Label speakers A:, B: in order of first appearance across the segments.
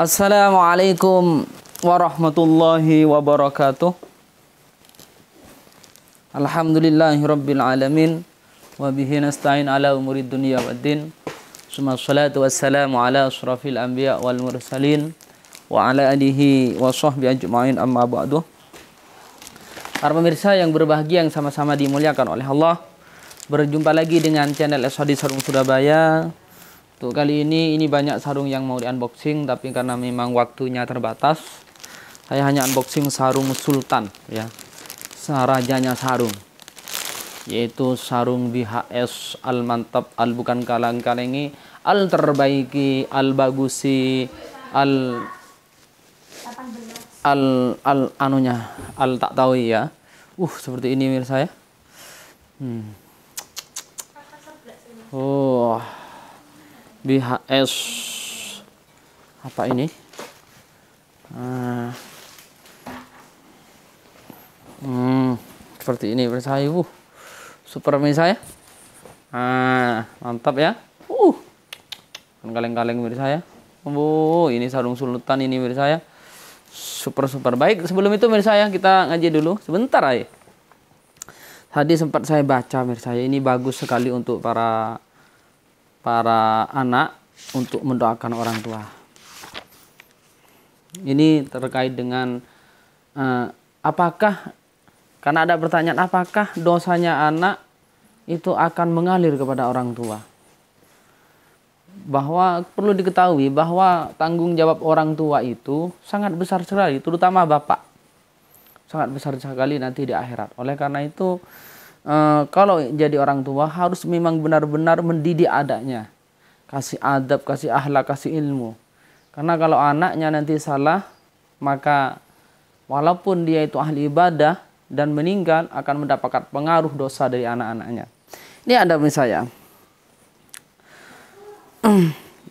A: Assalamualaikum warahmatullahi wabarakatuh. Alhamdulillahi rabbil alamin wa nasta'in ala umurid umuri dunya din. Suma salatu wassalamu ala asyrafil anbiya wal mursalin wa ala alihi wa sahbihi ajma'in amma ba'du. Para pemirsa yang berbahagia yang sama-sama dimuliakan oleh Allah, berjumpa lagi dengan channel Esodi Sarung Surabaya untuk kali ini, ini banyak sarung yang mau di unboxing, tapi karena memang waktunya terbatas, saya hanya unboxing sarung Sultan, ya, sarajanya sarung, yaitu sarung BHS Al Mantap Al Bukan Kalang Kalengi Al Terbaiki Al Bagusi Al Al Al anunya Al tak tahu ya. Uh, seperti ini mirsa ya. Hmm. BHS apa ini nah. hmm, seperti ini saya uh, super mie saya ah mantap ya uh kaleng-kaleng mirip saya bu ini sarung sultan ini mirsa saya super super baik sebelum itu mirsa saya kita ngaji dulu sebentar aja tadi sempat saya baca mirsa saya ini bagus sekali untuk para para anak untuk mendoakan orang tua. Ini terkait dengan uh, apakah karena ada pertanyaan apakah dosanya anak itu akan mengalir kepada orang tua. Bahwa perlu diketahui bahwa tanggung jawab orang tua itu sangat besar sekali, terutama bapak. Sangat besar sekali nanti di akhirat. Oleh karena itu Eh, kalau jadi orang tua harus memang benar-benar mendidik adanya Kasih adab, kasih ahlak, kasih ilmu. Karena kalau anaknya nanti salah, maka walaupun dia itu ahli ibadah dan meninggal akan mendapatkan pengaruh dosa dari anak-anaknya. Ini ada misalnya.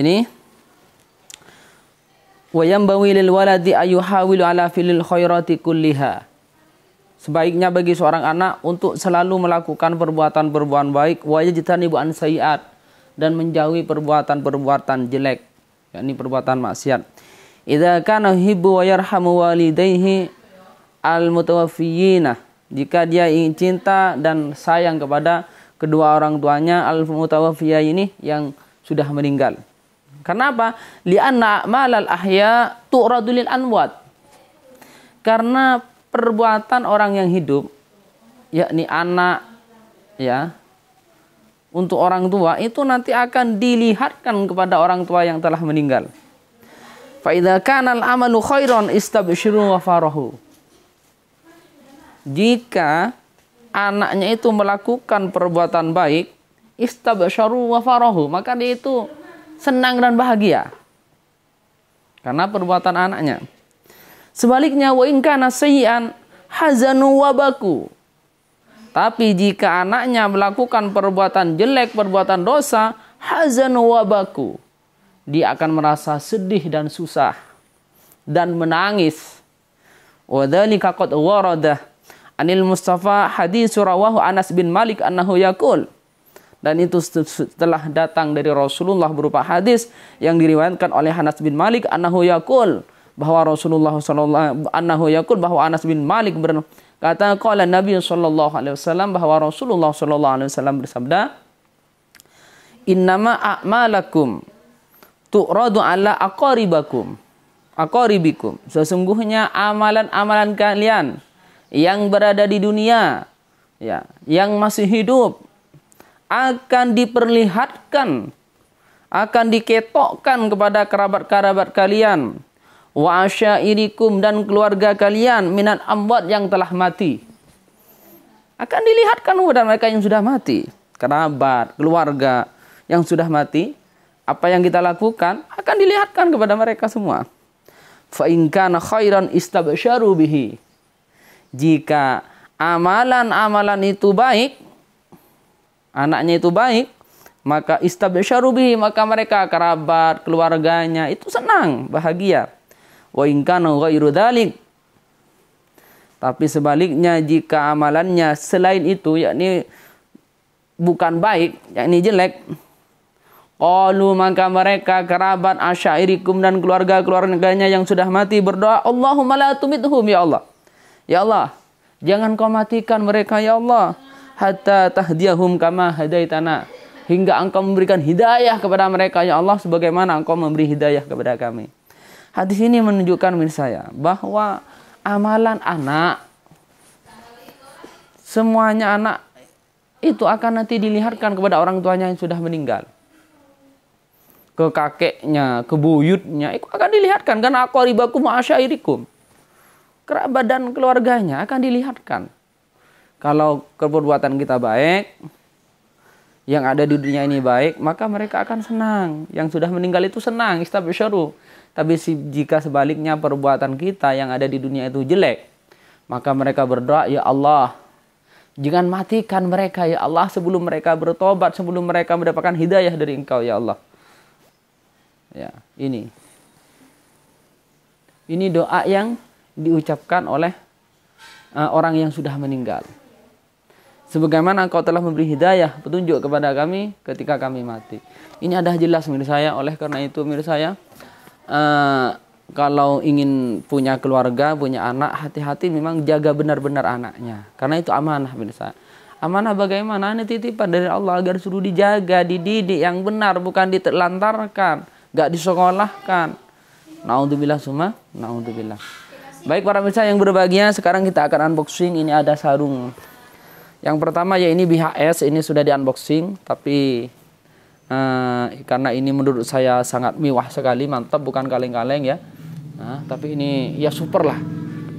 A: Ini wayam lil waladi ayuhawilu ala filil khairati kulliha Sebaiknya bagi seorang anak untuk selalu melakukan perbuatan-perbuatan baik wajitani ibu sayiat dan menjauhi perbuatan-perbuatan jelek, yakni perbuatan maksiat. Idza kana hibbu wa yarhamu walidayhi al mutawaffiyina. Jika dia ingin cinta dan sayang kepada kedua orang tuanya al ini yang sudah meninggal. Kenapa? anna malal ahya tu'radu lil anwat. Karena perbuatan orang yang hidup yakni anak ya untuk orang tua itu nanti akan dilihatkan kepada orang tua yang telah meninggal. Fa al-amalu khairan istabshiru wa farahu. Jika anaknya itu melakukan perbuatan baik, istabsharu wa farahu, maka dia itu senang dan bahagia. Karena perbuatan anaknya. Sebaliknya wa in kana sayyan hazanu wabaku. Tapi jika anaknya melakukan perbuatan jelek, perbuatan dosa, hazanu wabaku. Dia akan merasa sedih dan susah dan menangis. Wadzalika qad warada anil Mustafa hadis rawahu Anas bin Malik annahu yaqul. Dan itu setelah datang dari Rasulullah berupa hadis yang diriwayatkan oleh Anas bin Malik annahu yaqul bahwa Rasulullah sallallahu annahu yakun bahwa Anas bin Malik berkata qala Nabi sallallahu alaihi wasallam bahwa Rasulullah sallallahu alaihi wasallam bersabda innama a'malakum tu'radu ala aqaribakum aqaribikum sesungguhnya amalan-amalan kalian yang berada di dunia ya yang masih hidup akan diperlihatkan akan diketokkan kepada kerabat-kerabat kalian wa asyairikum dan keluarga kalian minat amwat yang telah mati. Akan dilihatkan kepada mereka yang sudah mati, kerabat, keluarga yang sudah mati, apa yang kita lakukan akan dilihatkan kepada mereka semua. Fa in khairan istabsyaru bihi. Jika amalan-amalan itu baik, anaknya itu baik, maka istabsyaru bihi, maka mereka kerabat, keluarganya itu senang, bahagia wa in kana ghairu dhalik. tapi sebaliknya jika amalannya selain itu yakni bukan baik yakni jelek Qalu maka mereka kerabat asyairikum dan keluarga-keluarganya yang sudah mati berdoa Allahumma la tumithum ya Allah. Ya Allah, jangan kau matikan mereka ya Allah. Hatta tahdiyahum kama hadaitana. Hingga engkau memberikan hidayah kepada mereka ya Allah sebagaimana engkau memberi hidayah kepada kami. Hadis ini menunjukkan min saya bahwa amalan anak semuanya anak itu akan nanti dilihatkan kepada orang tuanya yang sudah meninggal ke kakeknya, ke buyutnya, itu akan dilihatkan karena aku akoribakum ma'asyairikum. Kerabat dan keluarganya akan dilihatkan. Kalau perbuatan kita baik, yang ada di dunia ini baik, maka mereka akan senang. Yang sudah meninggal itu senang, istabisyaru. Tapi jika sebaliknya perbuatan kita yang ada di dunia itu jelek, maka mereka berdoa, "Ya Allah, jangan matikan mereka ya Allah sebelum mereka bertobat, sebelum mereka mendapatkan hidayah dari Engkau ya Allah." Ya, ini. Ini doa yang diucapkan oleh uh, orang yang sudah meninggal. Sebagaimana engkau telah memberi hidayah, petunjuk kepada kami ketika kami mati. Ini adalah jelas menurut saya, oleh karena itu menurut saya, Eh, kalau ingin punya keluarga, punya anak, hati-hati memang jaga benar-benar anaknya. Karena itu amanah pemirsa. Amanah bagaimana? Ini titipan dari Allah agar suruh dijaga, dididik yang benar, bukan ditelantarkan, gak disekolahkan. Naudzubillah summa, naudzubillah. Baik para pemirsa yang berbahagia, sekarang kita akan unboxing. Ini ada sarung. Yang pertama ya ini BHS, ini sudah di unboxing, tapi uh, karena ini menurut saya sangat mewah sekali mantap bukan kaleng-kaleng ya nah, tapi ini ya super lah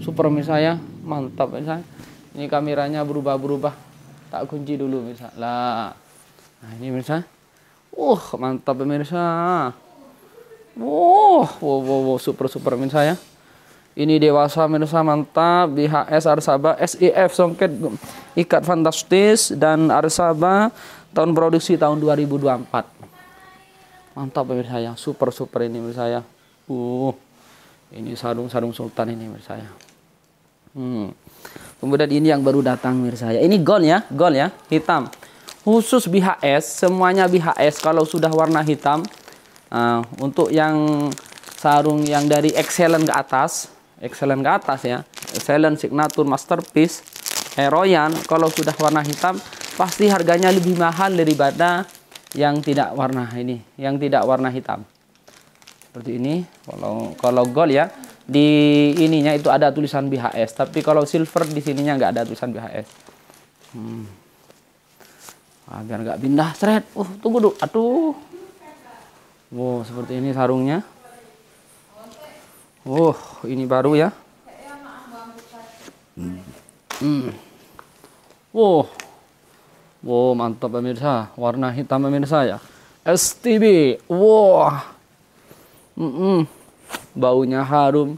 A: super misalnya mantap misalnya ini kameranya berubah-berubah tak kunci dulu misalnya lah nah ini misalnya uh mantap pemirsa uh, wow wow wow, wow super super misalnya ini dewasa mirsa mantap di HS Arsaba SIF e Songket Ikat Fantastis dan Arsaba tahun produksi tahun 2024 mantap pemirsa ya super super ini pemirsa ya uh ini sarung sarung sultan ini pemirsa ya hmm. kemudian ini yang baru datang pemirsa ya ini gold ya gold ya hitam khusus BHS semuanya BHS kalau sudah warna hitam uh, untuk yang sarung yang dari excellent ke atas excellent ke atas ya excellent signature masterpiece Eroyan kalau sudah warna hitam pasti harganya lebih mahal daripada yang tidak warna ini yang tidak warna hitam seperti ini kalau kalau gold ya di ininya itu ada tulisan BHS tapi kalau silver di sininya nggak ada tulisan BHS hmm. agar ah, nggak pindah seret. uh tunggu dulu aduh wow seperti ini sarungnya Oh, ini baru ya. Hmm. Wow. Oh. Wow, oh, mantap pemirsa. Warna hitam pemirsa ya. STB. Wow. Mm -mm. Baunya harum.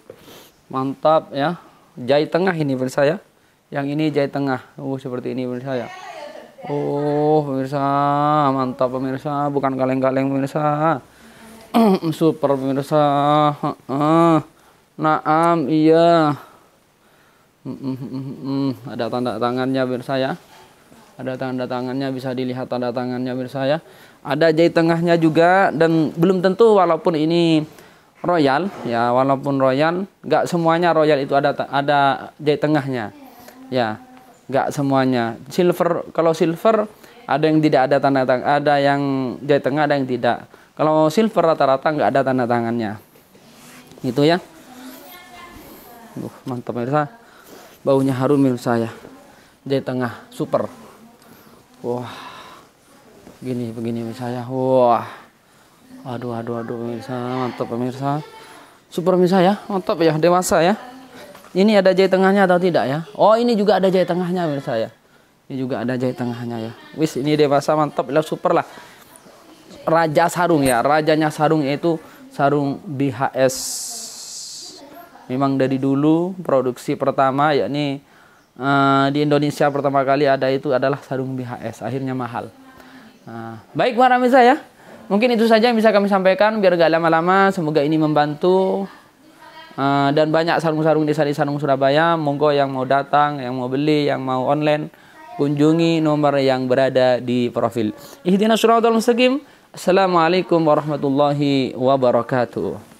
A: Mantap ya. Jai tengah ini pemirsa ya. Yang ini jai tengah. Oh, seperti ini pemirsa ya. Oh, pemirsa, mantap pemirsa, bukan kaleng-kaleng pemirsa. Super pemirsa. Uh -uh. Naam, iya. Hmm, hmm, hmm, ada tanda tangannya pemirsa saya. Ada tanda tangannya bisa dilihat tanda tangannya pemirsa saya. Ada jahit tengahnya juga dan belum tentu walaupun ini royal ya, walaupun royal nggak semuanya royal itu ada ada jahit tengahnya. Ya, nggak semuanya. Silver kalau silver ada yang tidak ada tanda tangan, ada yang jahit tengah, ada yang tidak. Kalau silver rata-rata nggak ada tanda tangannya. itu ya. Duh, mantap mirsa. Baunya harum mirsa ya. Di tengah super. Wah. Begini begini mirsa ya. Wah. Aduh aduh aduh mirsa, mantap pemirsa. Super mirsa ya, mantap ya, dewasa ya. Ini ada jahit tengahnya atau tidak ya? Oh, ini juga ada jahit tengahnya mirsa ya. Ini juga ada jahit tengahnya ya. Wis, ini dewasa mantap lah ya. super lah. Raja sarung ya, rajanya sarung yaitu sarung BHS memang dari dulu produksi pertama yakni uh, di Indonesia pertama kali ada itu adalah sarung BHS akhirnya mahal uh, baik para misa ya mungkin itu saja yang bisa kami sampaikan biar gak lama-lama semoga ini membantu uh, dan banyak sarung-sarung desa di sarung Surabaya monggo yang mau datang yang mau beli yang mau online kunjungi nomor yang berada di profil ihdinas suratul mustaqim Assalamualaikum warahmatullahi wabarakatuh